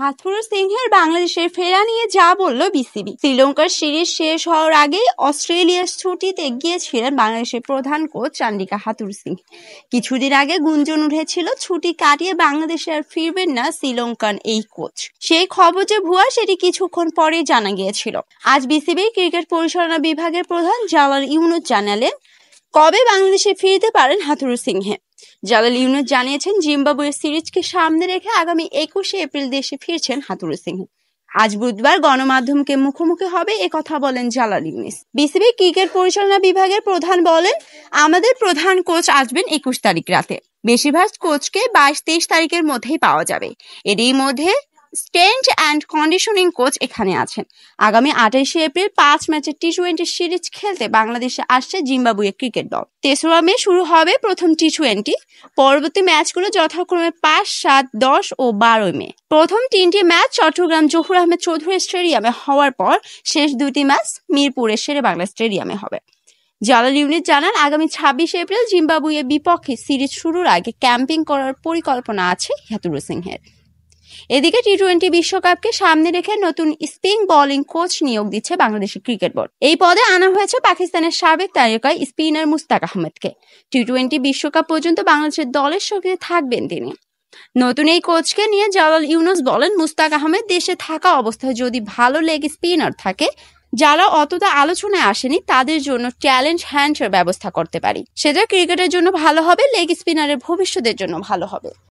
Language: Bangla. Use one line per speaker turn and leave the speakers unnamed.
হাথুরু সিংহের বাংলাদেশের ফেরা নিয়ে যা বলল বিসিবি শ্রীলঙ্কার সিরিজ শেষ হওয়ার আগেই অস্ট্রেলিয়ার ছুটিতে গিয়েছিলেন বাংলাদেশের প্রধান কোচ চান্ডিকা হাথুর সিং কিছুদিন আগে গুঞ্জন উঠেছিল ছুটি কাটিয়ে বাংলাদেশে আর ফিরবেন না শ্রীলঙ্কান এই কোচ সেই খবর যে ভুয়া সেটি কিছুক্ষণ পরে জানা গিয়েছিল আজ বিসিবির ক্রিকেট পরিচালনা বিভাগের প্রধান জাওয়াল ইউনুস জানালেন কবে বাংলাদেশে ফিরতে পারেন হাতুরু সিংহে জালাল ইউনুস জানিয়েছেন জিম্বাবুয়ের সিরিজকে সামনে রেখে আগামী একুশে এপ্রিল দেশে ফিরছেন হাতুরু সিংহ আজ বুধবার গণমাধ্যমকে মুখোমুখি হবে এ কথা বলেন জালাল ইউনিস বিসিবি ক্রিকেট পরিচালনা বিভাগের প্রধান বলেন আমাদের প্রধান কোচ আসবেন একুশ তারিখ রাতে বেশিরভাগ কোচকে বাইশ তেইশ তারিখের মধ্যেই পাওয়া যাবে এরই মধ্যে স্টেন্ট অ্যান্ড কন্ডিশনিং কোচ এখানে আছেন আগামী আঠাইশে এপ্রিল পাঁচ ম্যাচের টি টোয়েন্টি সিরিজ খেলতে বাংলাদেশে আসছে জিম্বাবুয়ে ক্রিকেট দল তেসরা মে শুরু হবে প্রথম টি টোয়েন্টি পরবর্তী ম্যাচগুলো যথাক্রমে পাঁচ সাত দশ ও বারোই মে প্রথম তিনটি ম্যাচ চট্টগ্রাম জহুর আহমেদ চৌধুরী স্টেডিয়ামে হওয়ার পর শেষ দুটি ম্যাচ মিরপুরের শেরে বাংলা স্টেডিয়ামে হবে জালাল ইউনিট জানান আগামী ছাব্বিশে এপ্রিল জিম্বাবুয়ে বিপক্ষে সিরিজ শুরুর আগে ক্যাম্পিং করার পরিকল্পনা আছে হেতুরু সিংহের এদিকে টি টোয়েন্টি বিশ্বকাপকে সামনে রেখে নতুন স্পিন বোলিং কোচ নিয়োগ দিচ্ছে বাংলাদেশের ক্রিকেট বোর্ড এই পদে আনা হয়েছে পাকিস্তানের সাবেক তারকা স্পিনার মুস্তাক আহমেদকে টি টোয়েন্টি বিশ্বকাপ পর্যন্ত বাংলাদেশের দলের সঙ্গে থাকবেন তিনি নতুন এই কোচকে নিয়ে জালাল ইউনুস বলেন মুস্তাক আহমেদ দেশে থাকা অবস্থায় যদি ভালো লেগ স্পিনার থাকে যারা অতটা আলোচনায় আসেনি তাদের জন্য ট্যালেন্ট হ্যান্ডের ব্যবস্থা করতে পারি সেটা ক্রিকেটের জন্য ভালো হবে লেগ স্পিনারের ভবিষ্যতের জন্য ভালো হবে